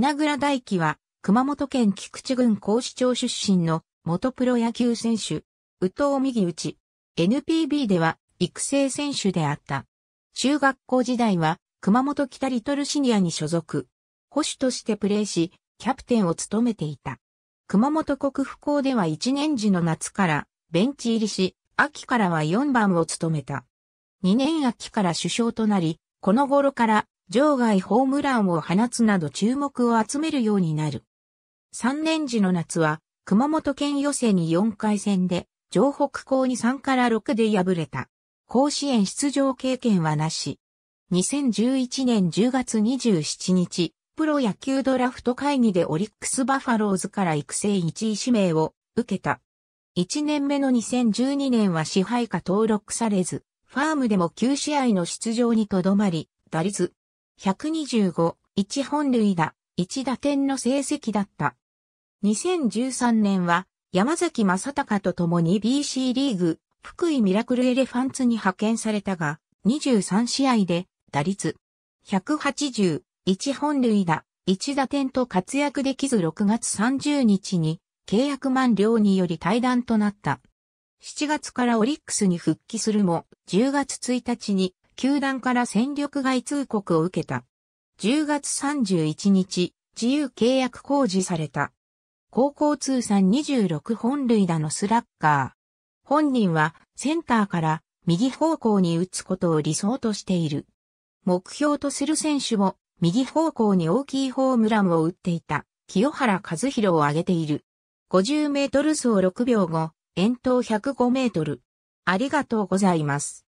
稲倉大輝は、熊本県菊池郡甲子町出身の元プロ野球選手、宇藤右内。NPB では育成選手であった。中学校時代は熊本北リトルシニアに所属。保守としてプレーし、キャプテンを務めていた。熊本国府校では1年時の夏からベンチ入りし、秋からは4番を務めた。2年秋から首相となり、この頃から場外ホームランを放つなど注目を集めるようになる。3年時の夏は、熊本県予選に4回戦で、城北高に3から6で敗れた。甲子園出場経験はなし。2011年10月27日、プロ野球ドラフト会議でオリックスバファローズから育成1位指名を受けた。1年目の2012年は支配下登録されず、ファームでも9試合の出場にとどまり、打率125、1本塁打、1打点の成績だった。2013年は山崎正隆と共に BC リーグ福井ミラクルエレファンツに派遣されたが23試合で打率180、1本塁打、1打点と活躍できず6月30日に契約満了により退団となった。7月からオリックスに復帰するも10月1日に球団から戦力外通告を受けた。10月31日、自由契約公示された。高校通算26本塁打のスラッガー。本人はセンターから右方向に打つことを理想としている。目標とする選手も右方向に大きいホームランを打っていた清原和弘を挙げている。50メートル走6秒後、遠投105メートル。ありがとうございます。